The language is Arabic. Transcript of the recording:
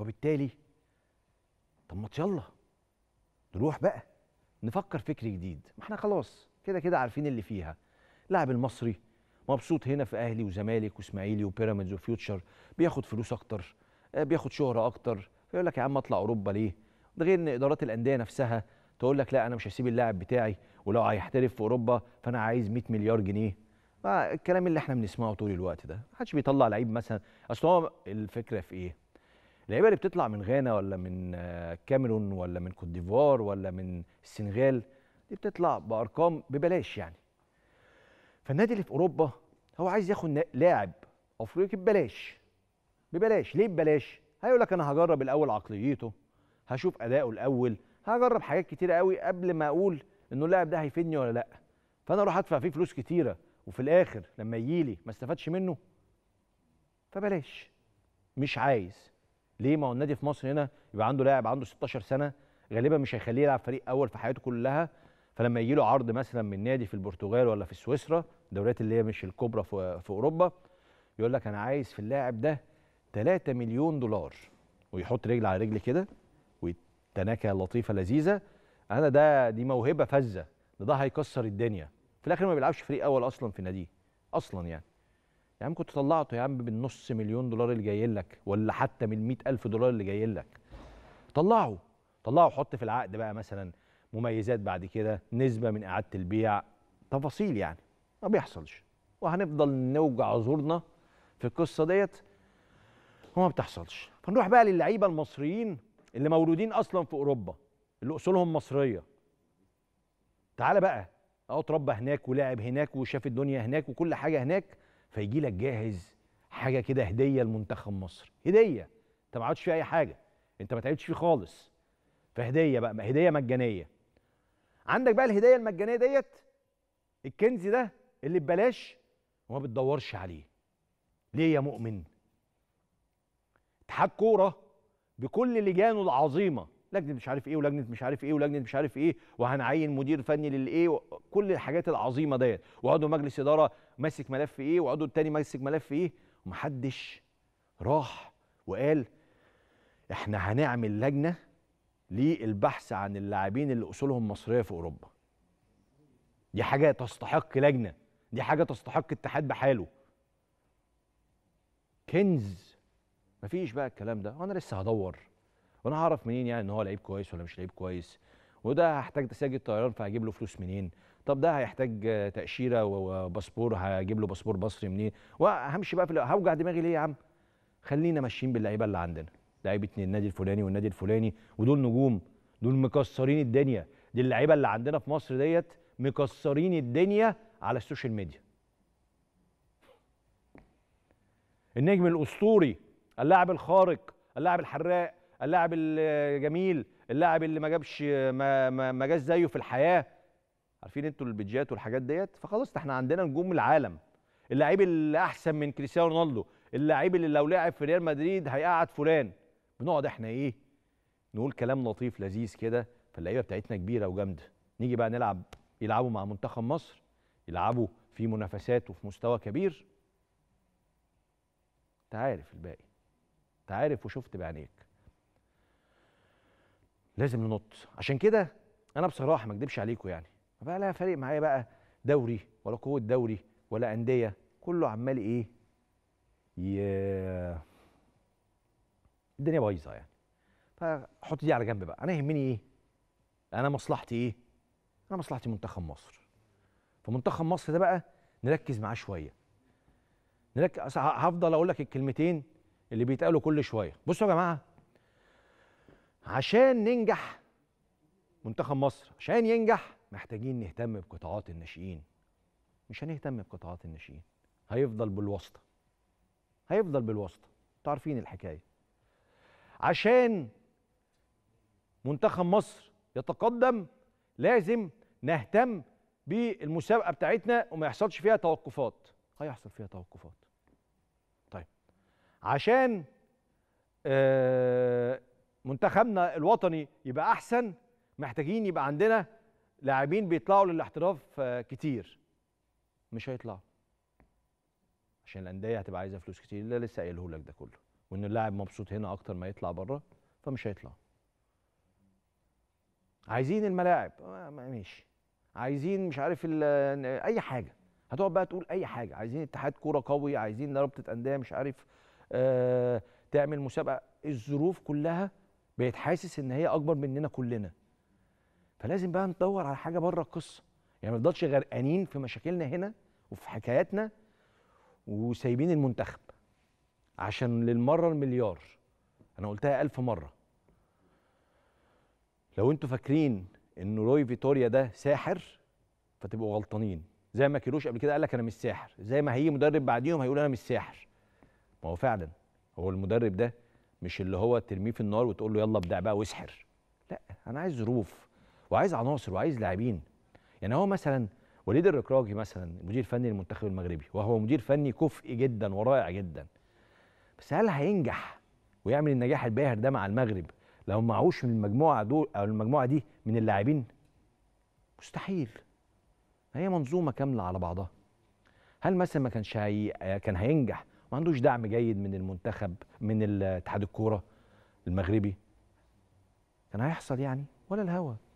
وبالتالي طب ما يلا نروح بقى نفكر فكر جديد ما احنا خلاص كده كده عارفين اللي فيها اللاعب المصري مبسوط هنا في اهلي وزمالك واسماعيلي وبيراميدز وفيوتشر بياخد فلوس اكتر آه، بياخد شهره اكتر فيقول لك يا عم اطلع اوروبا ليه ده غير ان ادارات الانديه نفسها تقول لك لا انا مش هسيب اللاعب بتاعي ولو هيحترف في اوروبا فانا عايز 100 مليار جنيه الكلام اللي احنا بنسمعه طول الوقت ده محدش بيطلع لعيب مثلا اصل هو الفكره في ايه اللعيبه اللي بتطلع من غانا ولا من آه، كاميرون ولا من كوت ديفوار ولا من السنغال دي بتطلع بارقام ببلاش يعني فالنادي اللي في اوروبا هو عايز ياخد لاعب افريقي ببلاش ببلاش ليه ببلاش هيقول لك انا هجرب الاول عقليته هشوف اداؤه الاول هجرب حاجات كتيره قوي قبل ما اقول انه اللاعب ده هيفيدني ولا لا فانا اروح ادفع فيه فلوس كتيره وفي الاخر لما يجي لي ما استفادش منه فبلاش مش عايز ليه ما هو النادي في مصر هنا يبقى عنده لاعب عنده 16 سنه غالبا مش هيخليه يلعب فريق اول في حياته كلها فلما يجي له عرض مثلا من نادي في البرتغال ولا في سويسرا الدوريات اللي هي مش الكبرى في, اوروبا يقول لك انا عايز في اللاعب ده 3 مليون دولار ويحط رجل على رجل كده وتناكه لطيفه لذيذه انا ده دي موهبه فذه ده هيكسر الدنيا في الاخر ما بيلعبش فريق اول اصلا في ناديه اصلا يعني يا عم كنت طلعته يا عم بالنص مليون دولار اللي جاي لك ولا حتى من 100000 دولار اللي جاي لك طلعه طلعه وحط في العقد بقى مثلا مميزات بعد كده نسبه من اعاده البيع تفاصيل يعني ما بيحصلش وهنفضل نوجع زورنا في القصه ديت وما بتحصلش فنروح بقى للعيبه المصريين اللي مولودين اصلا في اوروبا اللي اصولهم مصريه تعالى بقى اه اتربى هناك ولعب هناك وشاف الدنيا هناك وكل حاجه هناك فيجي لك جاهز حاجه كده هديه لمنتخب مصر هديه انت ما عادش فيه اي حاجه انت ما تعبتش فيه خالص فهديه بقى هديه مجانيه عندك بقى الهديه المجانيه ديت الكنز ده اللي ببلاش وما بتدورش عليه ليه يا مؤمن اتحاد كوره بكل لجانه العظيمه لجنه مش عارف ايه ولجنه مش عارف ايه ولجنه مش عارف ايه وهنعين مدير فني للايه كل الحاجات العظيمه ديت وعضو مجلس اداره ماسك ملف ايه وعضو التاني ماسك ملف ايه ومحدش راح وقال احنا هنعمل لجنه للبحث عن اللاعبين اللي اصولهم مصريه في اوروبا دي حاجه تستحق لجنه دي حاجه تستحق اتحاد بحاله كنز مفيش بقى الكلام ده وانا لسه هدور وانا هعرف منين يعني ان هو لعيب كويس ولا مش لعيب كويس وده هحتاج تسجل طيران فهجيب له فلوس منين طب ده هيحتاج تاشيره وباسبور هجيب له باسبور مصري منين وهمشي بقى في هوجع دماغي ليه يا عم خلينا ماشيين باللعيبه اللي عندنا لعيبه النادي الفلاني والنادي الفلاني ودول نجوم دول مكسرين الدنيا دي اللعيبه اللي عندنا في مصر ديت مكسرين الدنيا على السوشيال ميديا النجم الاسطوري اللاعب الخارق اللاعب الحراق اللاعب الجميل اللاعب اللي ما جابش ما ما, ما جاش زيه في الحياه عارفين انتوا البيجات والحاجات ديت فخلاص احنا عندنا نجوم العالم اللاعب اللي احسن من كريستيانو رونالدو اللاعب اللي لو لعب في ريال مدريد هيقعد فلان بنقعد احنا ايه نقول كلام لطيف لذيذ كده فاللعيبه بتاعتنا كبيره وجامده نيجي بقى نلعب يلعبوا مع منتخب مصر يلعبوا في منافسات وفي مستوى كبير انت عارف الباقي انت عارف وشفت بعينيك لازم ننط عشان كده انا بصراحه ما اكدبش عليكم يعني بقى لا فارق معايا بقى دوري ولا قوه دوري ولا انديه كله عمال ايه يا الدنيا بايظه يعني فحط دي على جنب بقى انا يهمني ايه انا مصلحتي ايه انا مصلحتي منتخب مصر فمنتخب مصر ده بقى نركز معاه شويه نركز هفضل اقول لك الكلمتين اللي بيتقالوا كل شويه بصوا يا جماعه عشان ننجح منتخب مصر عشان ينجح محتاجين نهتم بقطاعات الناشئين مش هنهتم بقطاعات الناشئين هيفضل بالواسطه هيفضل بالواسطه انتوا عارفين الحكايه عشان منتخب مصر يتقدم لازم نهتم بالمسابقه بتاعتنا وما يحصلش فيها توقفات هيحصل فيها توقفات طيب عشان آه منتخبنا الوطني يبقى احسن محتاجين يبقى عندنا لاعبين بيطلعوا للاحتراف آه، كتير مش هيطلعوا عشان الانديه هتبقى عايزه فلوس كتير اللي لسه قايله لك ده كله وان اللاعب مبسوط هنا اكتر ما يطلع بره فمش هيطلع عايزين الملاعب آه، ماشي عايزين مش عارف اي حاجه هتقعد بقى تقول اي حاجه عايزين اتحاد كوره قوي عايزين رابطه انديه مش عارف آه تعمل مسابقه الظروف كلها بقت حاسس ان هي اكبر مننا كلنا فلازم بقى ندور على حاجه بره القصه يعني ما نفضلش غرقانين في مشاكلنا هنا وفي حكاياتنا وسايبين المنتخب عشان للمره المليار انا قلتها ألف مره لو انتوا فاكرين ان روي فيتوريا ده ساحر فتبقوا غلطانين زي ما كيروش قبل كده قال لك انا مش ساحر زي ما هيجي مدرب بعديهم هيقول انا مش ساحر ما هو فعلا هو المدرب ده مش اللي هو ترميه في النار وتقول له يلا ابدع بقى واسحر لا انا عايز ظروف وعايز عناصر وعايز لاعبين يعني هو مثلا وليد الركراجي مثلا مدير فني للمنتخب المغربي وهو مدير فني كفء جدا ورائع جدا بس هل هينجح ويعمل النجاح الباهر ده مع المغرب لو معهوش من المجموعه دول او المجموعه دي من اللاعبين مستحيل هي منظومه كامله على بعضها هل مثلا ما كانش هي... كان هينجح ما عندوش دعم جيد من المنتخب من اتحاد الكوره المغربي كان هيحصل يعني ولا الهوى